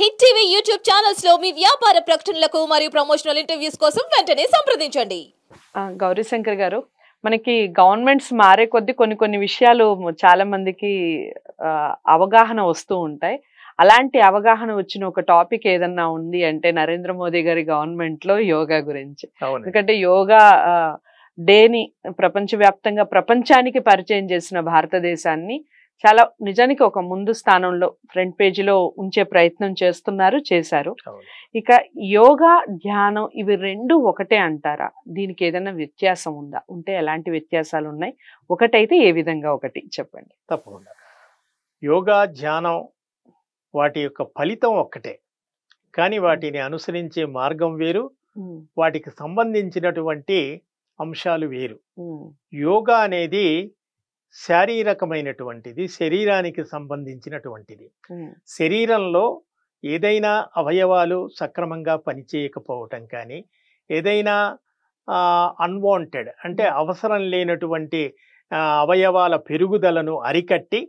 hit TV YouTube channels లో మీ వ్యాపార ప్రకటనలకు మరియు ప్రమోషనల్ ఇంటర్వ్యూస్ కోసం వెంటనే సంప్రదించండి గౌరీ శంకర్ గారు మనకి గవర్నమెంట్స్ మారే కొద్ది కొన్ని కొన్ని విషయాలు చాలా మందికి అవగాహన వస్తూ ఉంటాయి అలాంటి అవగాహన వచ్చిన ఒక టాపిక్ ఏదన్నా ఉంది అంటే నరేంద్ర మోదీ గారి గవర్నమెంట్ లో యోగా గురించి ఎందుకంటే యోగా డేని ప్రపంచవ్యాప్తంగా ప్రపంచానికి పరిచయం చేసిన భారతదేశాన్ని చాలా నిజానికి ఒక ముందు స్థానంలో ఫ్రంట్ పేజీలో ఉంచే ప్రయత్నం చేస్తున్నారు చేశారు ఇక యోగా ధ్యానం ఇవి రెండు ఒకటే అంటారా దీనికి ఏదైనా వ్యత్యాసం ఉందా ఉంటే ఎలాంటి వ్యత్యాసాలు ఉన్నాయి ఒకటైతే ఏ విధంగా ఒకటి చెప్పండి తప్పకుండా యోగా ధ్యానం వాటి యొక్క ఫలితం ఒక్కటే కానీ వాటిని అనుసరించే మార్గం వేరు వాటికి సంబంధించినటువంటి అంశాలు వేరు యోగా అనేది శారీరకమైనటువంటిది శరీరానికి సంబంధించినటువంటిది శరీరంలో ఏదైనా అవయవాలు సక్రమంగా పనిచేయకపోవటం కానీ ఏదైనా అన్వాంటెడ్ అంటే అవసరం లేనటువంటి అవయవాల పెరుగుదలను అరికట్టి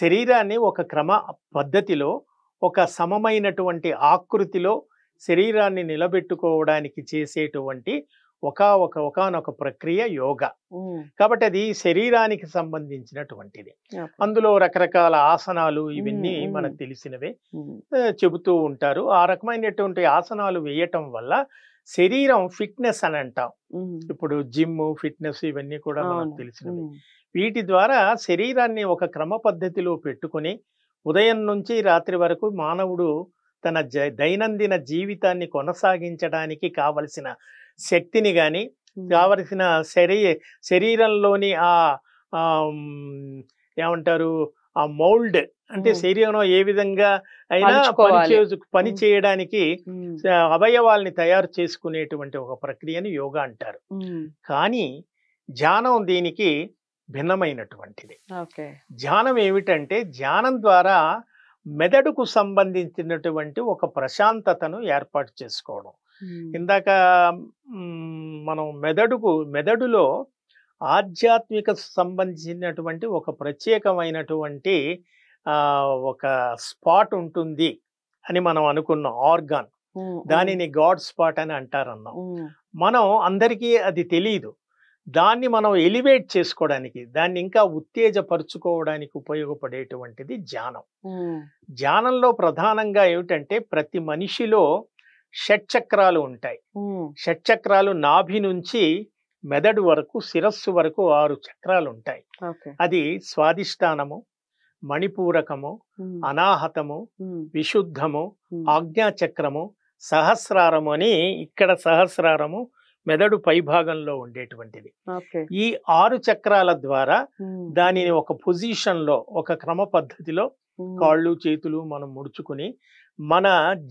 శరీరాన్ని ఒక క్రమ పద్ధతిలో ఒక సమమైనటువంటి ఆకృతిలో శరీరాన్ని నిలబెట్టుకోవడానికి చేసేటువంటి ఒక ఒక ఒకనొక ప్రక్రియ యోగ కాబట్టి అది శరీరానికి సంబంధించినటువంటిది అందులో రకరకాల ఆసనాలు ఇవన్నీ మనకు తెలిసినవే చెబుతూ ఉంటారు ఆ రకమైనటువంటి ఆసనాలు వేయటం వల్ల శరీరం ఫిట్నెస్ అని అంటాం ఇప్పుడు జిమ్ ఫిట్నెస్ ఇవన్నీ కూడా మనకు తెలిసినవి వీటి ద్వారా శరీరాన్ని ఒక క్రమ పద్ధతిలో పెట్టుకుని ఉదయం నుంచి రాత్రి వరకు మానవుడు తన దైనందిన జీవితాన్ని కొనసాగించడానికి కావలసిన శక్తిని కానీ కావలసిన శరీ శరీరంలోని ఆ ఏమంటారు ఆ మౌల్డ్ అంటే శరీరంలో ఏ విధంగా అయినా పని పని చేయడానికి అవయవాల్ని తయారు చేసుకునేటువంటి ఒక ప్రక్రియను యోగా అంటారు కానీ ధ్యానం దీనికి భిన్నమైనటువంటిది ధ్యానం ఏమిటంటే ధ్యానం ద్వారా మెదడుకు సంబంధించినటువంటి ఒక ప్రశాంతతను ఏర్పాటు చేసుకోవడం ఇందాక మనం మెదడుకు మెదడులో ఆధ్యాత్మిక సంబంధించినటువంటి ఒక ప్రత్యేకమైనటువంటి ఒక స్పాట్ ఉంటుంది అని మనం అనుకున్నాం ఆర్గాన్ దానిని గాడ్ స్పాట్ అని అంటారన్నాం మనం అందరికీ అది తెలియదు దాన్ని మనం ఎలివేట్ చేసుకోవడానికి దాన్ని ఇంకా ఉత్తేజపరుచుకోవడానికి ఉపయోగపడేటువంటిది ధ్యానం ధ్యానంలో ప్రధానంగా ఏమిటంటే ప్రతి మనిషిలో షట్చక్రాలు ఉంటాయి షట్చక్రాలు నాభి నుంచి మెదడు వరకు శిరస్సు వరకు ఆరు చక్రాలు ఉంటాయి అది స్వాదిష్టానము మణిపూరకము అనాహతము విశుద్ధము ఆజ్ఞాచక్రము సహస్రారము అని ఇక్కడ సహస్రారము మెదడు పైభాగంలో ఉండేటువంటిది ఈ ఆరు చక్రాల ద్వారా దానిని ఒక పొజిషన్లో ఒక క్రమ పద్ధతిలో కాళ్ళు చేతులు మనం ముడుచుకుని మన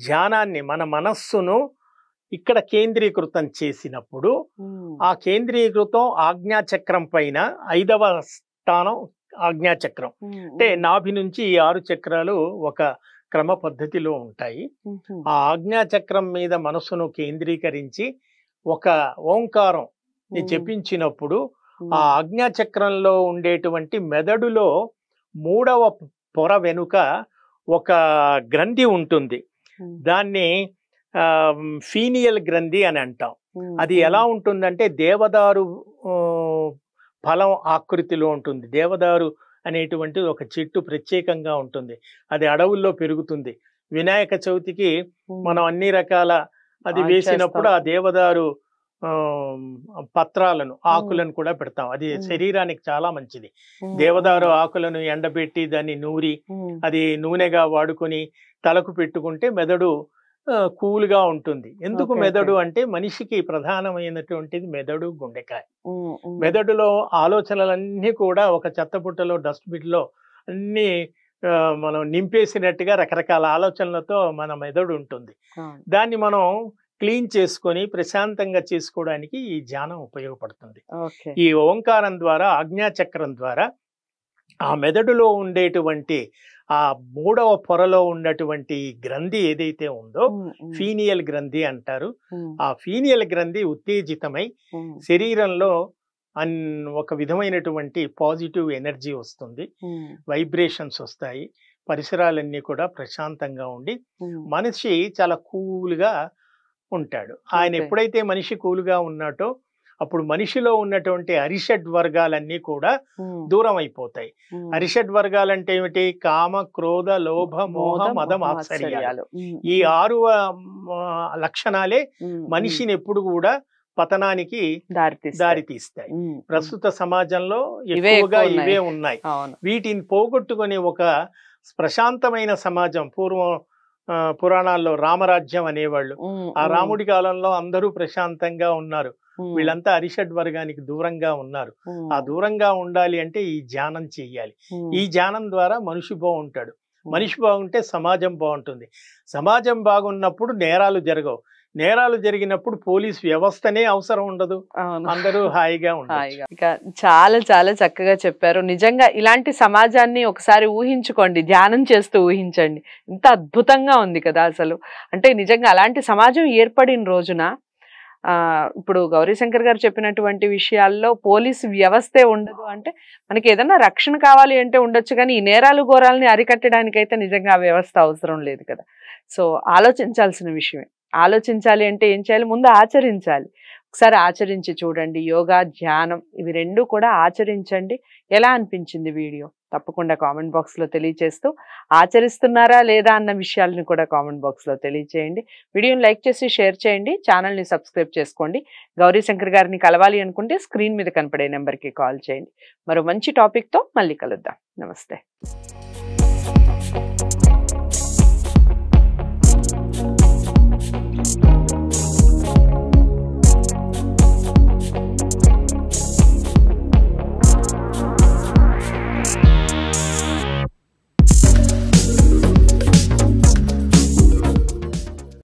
ధ్యానాన్ని మన మనస్సును ఇక్కడ కేంద్రీకృతం చేసినప్పుడు ఆ కేంద్రీకృతం ఆజ్ఞాచక్రం పైన ఐదవ స్థానం ఆజ్ఞాచక్రం అంటే నాభి నుంచి ఈ ఆరు చక్రాలు ఒక క్రమ పద్ధతిలో ఉంటాయి ఆ ఆజ్ఞాచక్రం మీద మనసును కేంద్రీకరించి ఒక ఓంకారం చెప్పించినప్పుడు ఆ ఆజ్ఞాచక్రంలో ఉండేటువంటి మెదడులో మూడవ పొర వెనుక ఒక గ్రంథి ఉంటుంది దాన్ని ఫీనియల్ గ్రంథి అని అంటాం అది ఎలా ఉంటుందంటే దేవదారు ఫలం ఆకృతిలో ఉంటుంది దేవదారు అనేటువంటి ఒక చెట్టు ప్రత్యేకంగా ఉంటుంది అది అడవుల్లో పెరుగుతుంది వినాయక చవితికి మనం అన్ని రకాల అది వేసినప్పుడు ఆ దేవదారు పత్రాలను ఆకులను కూడా పెడతాం అది శరీరానికి చాలా మంచిది దేవదారు ఆకులను ఎండబెట్టి దాన్ని నూరి అది నూనెగా వాడుకొని తలకు పెట్టుకుంటే మెదడు కూల్గా ఉంటుంది ఎందుకు మెదడు అంటే మనిషికి ప్రధానమైనటువంటిది మెదడు గుండెకాయ మెదడులో ఆలోచనలన్నీ కూడా ఒక చెత్తపుట్టలో డస్ట్బిన్లో అన్ని మనం నింపేసినట్టుగా రకరకాల ఆలోచనలతో మన మెదడు ఉంటుంది దాన్ని మనం క్లీన్ చేసుకొని ప్రశాంతంగా చేసుకోవడానికి ఈ ధ్యానం ఉపయోగపడుతుంది ఈ ఓంకారం ద్వారా ఆజ్ఞాచక్రం ద్వారా ఆ మెదడులో ఉండేటువంటి ఆ మూడవ పొరలో ఉన్నటువంటి గ్రంథి ఏదైతే ఉందో ఫీనియల్ గ్రంథి అంటారు ఆ ఫీనియల్ గ్రంథి ఉత్తేజితమై శరీరంలో అన్ ఒక విధమైనటువంటి పాజిటివ్ ఎనర్జీ వస్తుంది వైబ్రేషన్స్ వస్తాయి పరిసరాలన్నీ కూడా ప్రశాంతంగా ఉండి మనిషి చాలా కూల్గా ఉంటాడు ఆయన ఎప్పుడైతే మనిషి కూలుగా ఉన్నాటో అప్పుడు మనిషిలో ఉన్నటువంటి అరిషడ్ వర్గాలన్నీ కూడా దూరం అయిపోతాయి అరిషడ్ వర్గాలంటే ఏమిటి కామ క్రోధ లోభ మోహ మదం ఆశ్చర్యాలు ఈ ఆరు లక్షణాలే మనిషిని ఎప్పుడు కూడా పతనానికి దారితీస్తాయి ప్రస్తుత సమాజంలో ఎక్కువగా ఇవే ఉన్నాయి వీటిని పోగొట్టుకునే ఒక ప్రశాంతమైన సమాజం పూర్వం పురాణాల్లో రామరాజ్యం అనేవాళ్ళు ఆ రాముడి కాలంలో అందరూ ప్రశాంతంగా ఉన్నారు వీళ్ళంతా అరిషడ్ వర్గానికి దూరంగా ఉన్నారు ఆ దూరంగా ఉండాలి అంటే ఈ ధ్యానం చెయ్యాలి ఈ ధ్యానం ద్వారా మనిషి బాగుంటాడు మనిషి బాగుంటే సమాజం బాగుంటుంది సమాజం బాగున్నప్పుడు నేరాలు జరగవు నేరాలు జరిగినప్పుడు పోలీస్ వ్యవస్థనే అవసరం ఉండదు అందరూ హాయిగా హాయిగా ఇంకా చాలా చాలా చక్కగా చెప్పారు నిజంగా ఇలాంటి సమాజాన్ని ఒకసారి ఊహించుకోండి ధ్యానం చేస్తూ ఊహించండి ఇంత అద్భుతంగా ఉంది కదా అసలు అంటే నిజంగా అలాంటి సమాజం ఏర్పడిన రోజున ఇప్పుడు గౌరీశంకర్ గారు చెప్పినటువంటి విషయాల్లో పోలీసు వ్యవస్థే ఉండదు అంటే మనకి ఏదైనా రక్షణ కావాలి అంటే ఉండొచ్చు కానీ ఈ నేరాలు ఘోరాలని అరికట్టడానికైతే నిజంగా ఆ వ్యవస్థ అవసరం లేదు కదా సో ఆలోచించాల్సిన విషయమే ఆలోచించాలి అంటే ఏం చేయాలి ముందు ఆచరించాలి ఒకసారి ఆచరించి చూడండి యోగా ధ్యానం ఇవి రెండు కూడా ఆచరించండి ఎలా అనిపించింది వీడియో తప్పకుండా కామెంట్ బాక్స్లో తెలియచేస్తూ ఆచరిస్తున్నారా లేదా అన్న విషయాలను కూడా కామెంట్ బాక్స్లో తెలియచేయండి వీడియోని లైక్ చేసి షేర్ చేయండి ఛానల్ని సబ్స్క్రైబ్ చేసుకోండి గౌరీ శంకర్ గారిని కలవాలి అనుకుంటే స్క్రీన్ మీద కనపడే నెంబర్కి కాల్ చేయండి మరో మంచి టాపిక్తో మళ్ళీ కలుద్దాం నమస్తే